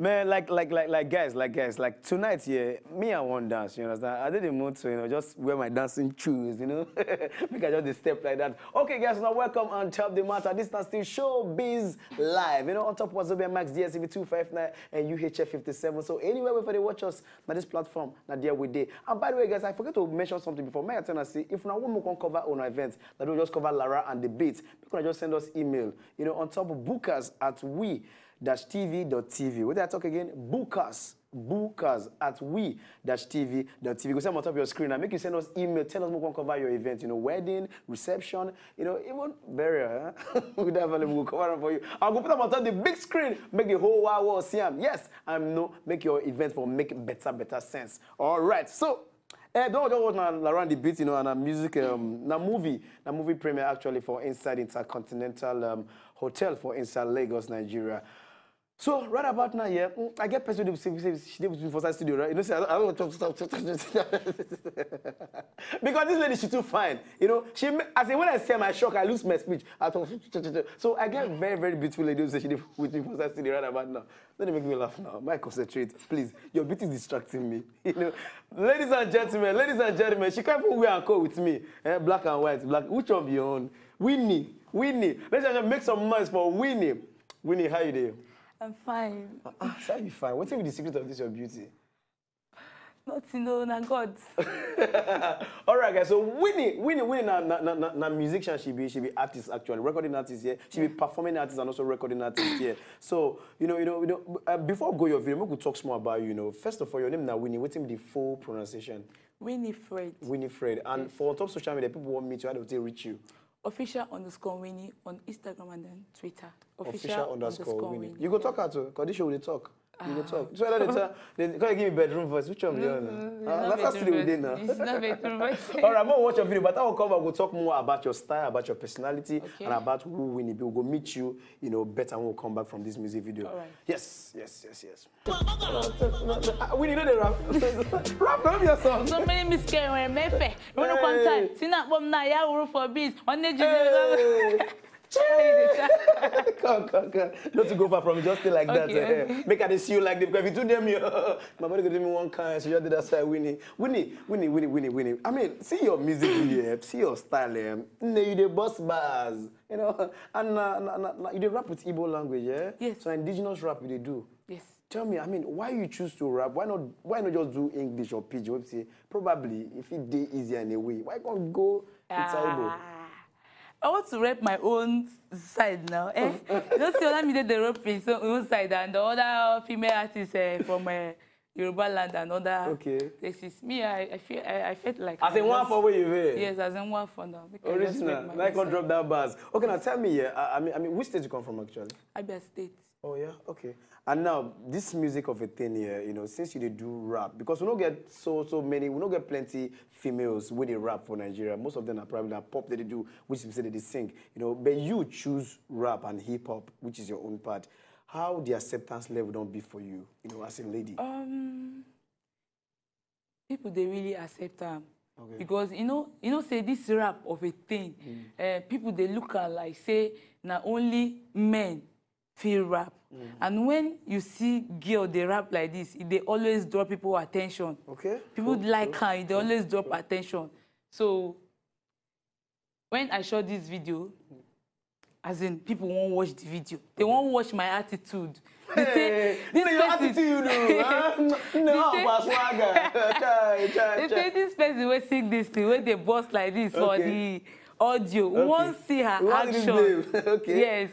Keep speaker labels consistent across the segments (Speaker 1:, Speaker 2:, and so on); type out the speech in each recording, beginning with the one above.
Speaker 1: Man, like, like, like, like, guys, like, guys, like tonight, yeah, me, I won't dance. You understand? I didn't want to, you know, just wear my dancing shoes, you know, because I just step like that. Okay, guys, now welcome on Top the Matter. This is still Showbiz Live. You know, on top was Zobian Max DSV 259 and UHF 57. So anywhere where they watch us, now this platform, now there we did. And by the way, guys, I forgot to mention something before. May I tell you, if now one more cover on our events, that we just cover Lara and the beat, you can just send us email. You know, on top of bookers at we we-tv.tv. What did I talk again? bookers us. Book us at we-tv.tv. Go see on top of your screen and make you send us email. Tell us we can cover your event. You know, wedding, reception, you know, even burial. Huh? we definitely will cover them for you. I'll go put them on top of the big screen. Make the whole wide world see them. Yes, I'm know. Make your event for make better, better sense. All right. So Eh, don't just watch na the beat, you know, and a music, um, na movie, na movie premiere actually for Inside Intercontinental um, Hotel for Inside Lagos, Nigeria. So right about now, yeah, mm, I get person to say she did before that studio, right? You know, say I don't want to stop, because this lady she too fine. You know, she I say when I say my shock, I lose my speech. I thought so I get very very beautiful lady who say she did with me for that studio right about now. Don't make me laugh now. My concentrate, please. Your beauty is distracting me. You know, ladies and gentlemen, ladies and gentlemen, she can't even wear and coat with me. Eh, black and white, black. Which one be your own? Winnie, Winnie. Let's just make some noise for Winnie. Winnie, how you doing?
Speaker 2: I'm fine.
Speaker 1: Ah, ah so you fine. What's with the secret of this your beauty?
Speaker 2: Nothing, no, na God.
Speaker 1: All right, guys. So Winnie, Winnie, Winnie, na na na na, musician she be, she be artist actually, recording artist here. Yeah. She be performing artist and also recording artist here. So you know, you know, you know. Uh, before I go your video, we could talk small about you know. First of all, your name now Winnie. What's the full pronunciation?
Speaker 2: Winnie Fred.
Speaker 1: Winnie Fred. And yes. for on top social media, people want me to how do they reach you?
Speaker 2: official underscore Winnie on Instagram and then Twitter. Official, official underscore, underscore Winnie.
Speaker 1: Winnie. You go talk her too, because this will talk. You go ah. talk. So I another time, can can't give me bedroom voice. Which one do you want? That's how still within now. It's not
Speaker 2: bedroom voice. All right,
Speaker 1: I'm gonna watch your video, but I will come and we'll talk more about your style, about your personality, okay. and about who we need. We'll go meet you, you know, better when we'll come back from this music video. All right. Yes, yes, yes, yes. We need the rap. Rap, your song. So many
Speaker 2: miscarriages, mefe. You want to contact? Sina bomb na ya uru for beats. One day you. know.
Speaker 1: come, come, come. Not to go far from it, just stay like okay, that. Okay. Uh, make I see you like that. if you do them, you, uh, my body could give me one kind. So you did that side, Winnie. Winnie, Winnie, Winnie, Winnie, Winnie. I mean, see your music video, eh. see your style. Um, you the boss bars. You know, and uh, na, na, na, you they rap with Igbo language, yeah? Yes. So indigenous rap, you they do. Yes. Tell me, I mean, why you choose to rap? Why not? Why not just do English or Pidgin? Probably, if it day easier in a way, why can't go? It's ah. Igbo.
Speaker 2: I want to rap my own side now. Eh? you don't see Olamide, the rape his own side and the other female artists uh, eh, from... Uh, Yoruba land and other okay. places. Me, I, I feel I, I felt like as in one for where you were. Yes, as in one for now. Original. I
Speaker 1: on drop that bars. Okay, now tell me, yeah, I, I mean, I mean, which state you come from actually? Abia State. Oh yeah, okay. And now this music of a thing here, you know, since you did do rap, because we don't get so so many, we don't get plenty females with they rap for Nigeria. Most of them are probably not pop that they do, which is they sing, you know. But you choose rap and hip hop, which is your own part how the acceptance level don be for you you know as a lady. Um,
Speaker 2: people they really accept am. Okay. because you know you know say this rap of a thing mm. uh, people they look at like say na only men feel rap mm. and when you see girl they rap like this they always draw people attention. okay. people cool. like cool. am e cool. always draw cool. at so when i shot this video hmm as in people wan watch the video they wan watch my attitude they say this person your attitude oh,
Speaker 1: No, no for swagger chai chai chai they say
Speaker 2: this person wey sing this thing wey dey burst like this okay. for the audio okay. wan see her action okay. yes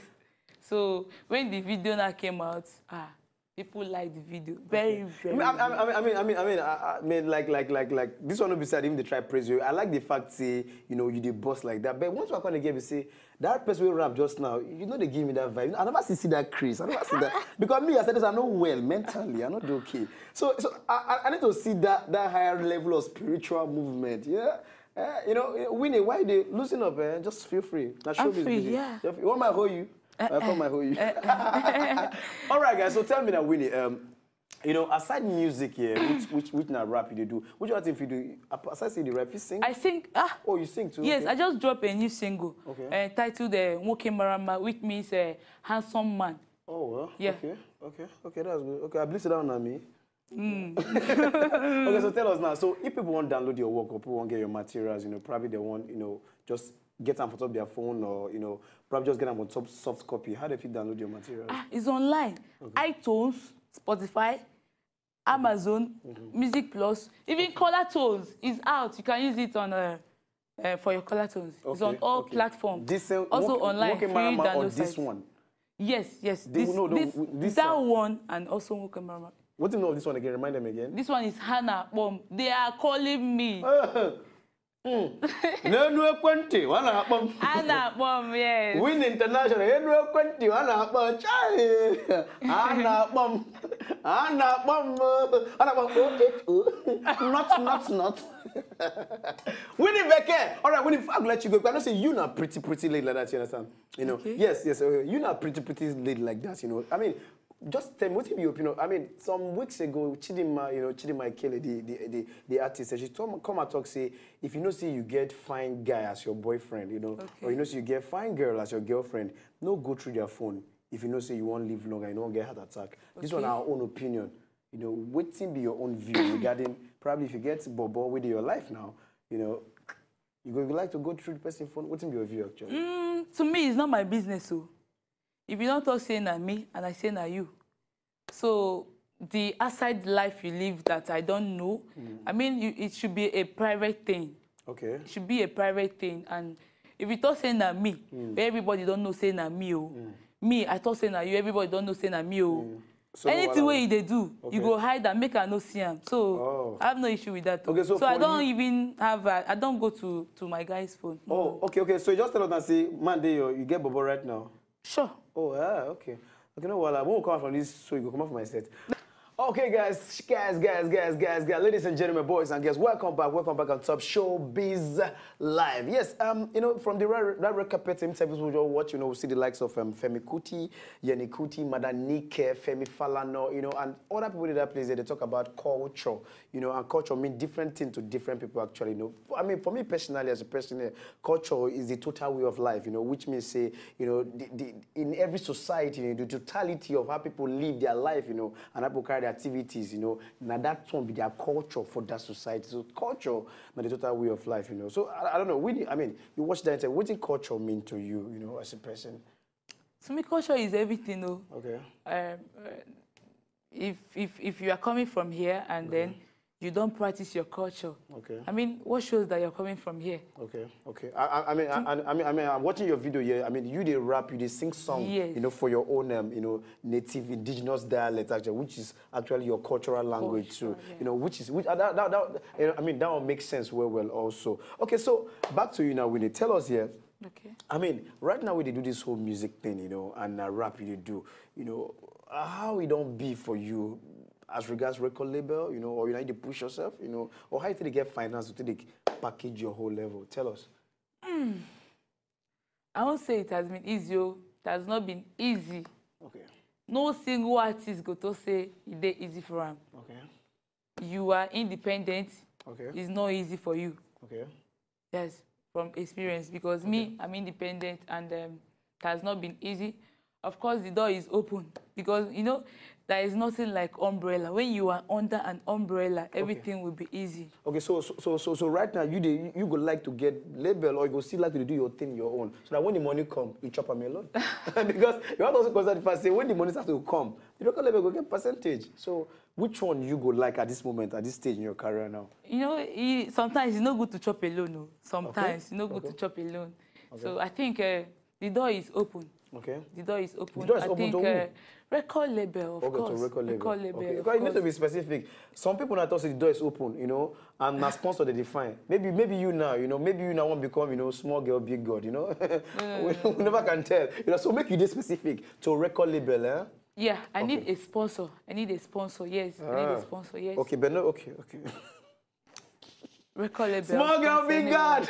Speaker 2: so when the video now came out ah people like the video very okay. very. I
Speaker 1: mean I mean I mean I mean I, I mean like like like like this one no be say I dey even try praise you I like the fact say you know you dey burst like that but once I come dey get me say that person wey rap just now you no dey give me that vibe I never see see that craze I never see that because me as I said say I no well mentally I no dey okay so so I I need to see that that higher level of spiritual movement yeah. Uh, you know, eh, Winnie, why they loosen up? Eh? Just feel free. Na show I'm free, yeah. You want my hold you? I eh, call eh, my whole you. Eh, All right, guys. So tell me now, Winnie. Um, you know, aside music here, yeah, which which which now rap you do? Which other thing you do? Aside sing the rap, you sing. I sing. Ah. Oh, you sing too. Yes, okay. I
Speaker 2: just dropped a new single. Okay. Uh, titled "The uh, Woke which means uh, handsome man.
Speaker 1: Oh well. Yeah. Okay. Okay. Okay. That's good. Okay, I blew it down on me. Mm. okay, so tell us now. So if people want to download your work or people want to get your materials, you know, probably they want, you know, just get them on top their phone or you know probably just get them on top soft copy how do you download your material ah,
Speaker 2: it's online okay. itunes spotify mm-hmm. amazon mm -hmm. music plus even okay. color tones is out you can use it on uh, uh, for your color tones okay. it's on all okay. platforms
Speaker 1: this, uh, also work, online work free download this one
Speaker 2: yes yes they, this, no, no, this, this that
Speaker 1: song. one and also Nwoke Marama What's the name of this one again? Remind them again.
Speaker 2: This one is Hannah Bomb. They are
Speaker 1: calling me. n'elu ekwentị ọ na-akpọ m a
Speaker 2: na-akpọ m yes win
Speaker 1: international elu eh, ekwentị ọ na-akpọ chai a na-akpọ m a na-akpọ m ọ na-akpọ m not not not winnie bekee all right winnie agula chigo i know say you na pretty pretty lady like that you understand you know okay. yes yes uh, you na pretty pretty lady like that you know i mean just tell me, what be your opinion? I mean, some weeks ago, Chidima, you know, Chidima Ikele, the, the, the, the artist, she told, come and talk, say, if you know, see you get fine guy as your boyfriend, you know, okay. or you know, see you get fine girl as your girlfriend, no go through their phone. If you know, say you won't live longer, you don't get heart attack. Okay. This one, our own opinion. You know, waiting be your own view regarding, probably if you get Bobo with your life now, you know, you would like to go through the person phone, waiting be your view, actually? Mm,
Speaker 2: to me, it's not my business, so. Oh if you don't talk say na me and i say na you so the outside life you live that i don't know mm. i mean you, it should be a private thing okay it should be a private thing and if you talk say na me mm. everybody don't know say na me Oh, mm. me i talk say na you everybody don't know say na me Oh, Mm. So anything wey you dey do okay. you go hide am make i no see am so oh. i
Speaker 1: have no issue with that okay, so, so i don't you...
Speaker 2: even have a, i don't go to to my guy's phone.
Speaker 1: oh okay okay so you just tell us na say man dey your you get bobo right now. Sure. Oh, yeah, okay. Okay, no, well, I won't come from this, so you can come out from my set. Okay, guys, guys, guys, guys, guys, guys, ladies and gentlemen, boys and girls, welcome back, welcome back on Top Showbiz Live. Yes, um, you know, from the red, red carpet interviews we all watch, you know, we see the likes of um, Femi Kuti, Yeni Kuti, Madanike, Femi Falano, you know, and other people in that place, they talk about culture, you know, and culture means different thing to different people, actually, you know. I mean, for me personally, as a person, eh, culture is the total way of life, you know, which means, say, eh, you know, the, the, in every society, you know, the totality of how people live their life, you know, and how people carry their activities, you know. Now that one be their culture for that society. So culture, now the total way of life, you know. So I, I don't know. We, I mean, you watch that and say, what did culture mean to you, you know, as a person?
Speaker 2: To me, culture is everything, though. Okay. Um, uh, if if if you are coming from here and mm -hmm. then mm-hmm. you don't practice your culture. Okay. I mean, what shows that you're coming from here?
Speaker 1: Okay, okay. I, I mean, I, I, mean, I mean, I'm watching your video here. I mean, you they rap, you they sing song, yes. you know, for your own, um, you know, native indigenous dialect, actually, which is actually your cultural language too. Yeah. You know, which is which. Uh, that, that, that, you know, I mean, that will make sense well, well, also. Okay, so back to you now, Winnie. Tell us here. Okay. I mean, right now we they do this whole music thing, you know, and uh, rap you do, you know, how it don't be for you as regards record label, you know, or you need to push yourself, you know, or how did you get finance to take package your whole level? Tell us. Mm.
Speaker 2: I won't say it has been easy. Oh. It has not been easy. Okay. No single artist go to say it e dey easy for him. Okay. You are independent. Okay. It's not easy for you. Okay. Yes, from experience because okay. me, I'm independent and um, it has not been easy of course the door is open because you know there is nothing like umbrella when you are under an umbrella
Speaker 1: everything okay. will be easy okay so so so so right now you you go like to get label or you go still like to do your thing your own so that when the money come you chop am alone because you have also consider the fact say when the money start to come the local label go get percentage so which one you go like at this moment at this stage in your career now.
Speaker 2: you know e sometimes it's e not good to chop alone No, oh. sometimes e okay. no good okay. to chop alone okay. so i think uh, the door is open Okay. The door is open. The door is I open think, to Uh, record label,
Speaker 1: of okay, course. record label. Record label okay. Because you need to be specific. Some people tell say the door is open, you know, and my sponsor they define. Maybe, maybe you now, you know, maybe you now want become, you know, small girl, big god, you know. mm. we, we never can tell. You know, so make you this specific to record label, eh?
Speaker 2: Yeah, I okay. need a sponsor. I need a sponsor. Yes, ah. I need a ah. sponsor. Yes. Okay,
Speaker 1: but no. Okay, okay.
Speaker 2: Recollable. Small girl, big God.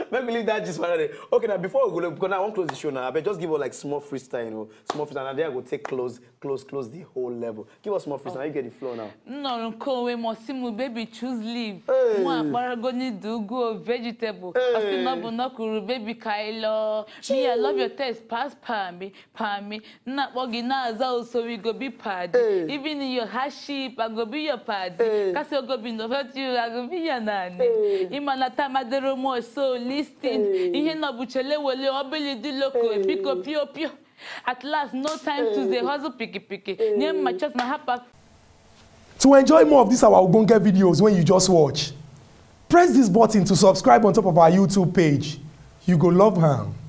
Speaker 1: Make me leave that just for day. Okay, now before we go, because now I want to close the show now. But just give us like small freestyle, you know, small freestyle. And then I will take close, close, close the whole level. Give us small freestyle. Oh. you get the flow now.
Speaker 2: No, no, Kowe Mosimu, baby, choose leave. nwa akparago nidugo vegetable osinabu nọkụrụ baby ka anyị lụọ me i love your taste pass pami pami nna kpọ gị na-aza usoro igobi padi even in your I hardship agobi your padi kasị ogobi be your nanny. naanị ịmanata madero mo so listin ihe nọbụchele wele ọbịlị dị loko biko pio pio at last no time to the hustle picky picky. nye mma chọt ma ha pak
Speaker 1: To enjoy more of these our Ogbonge videos when you just watch, press this button to subscribe on top of our YouTube page. You go love am.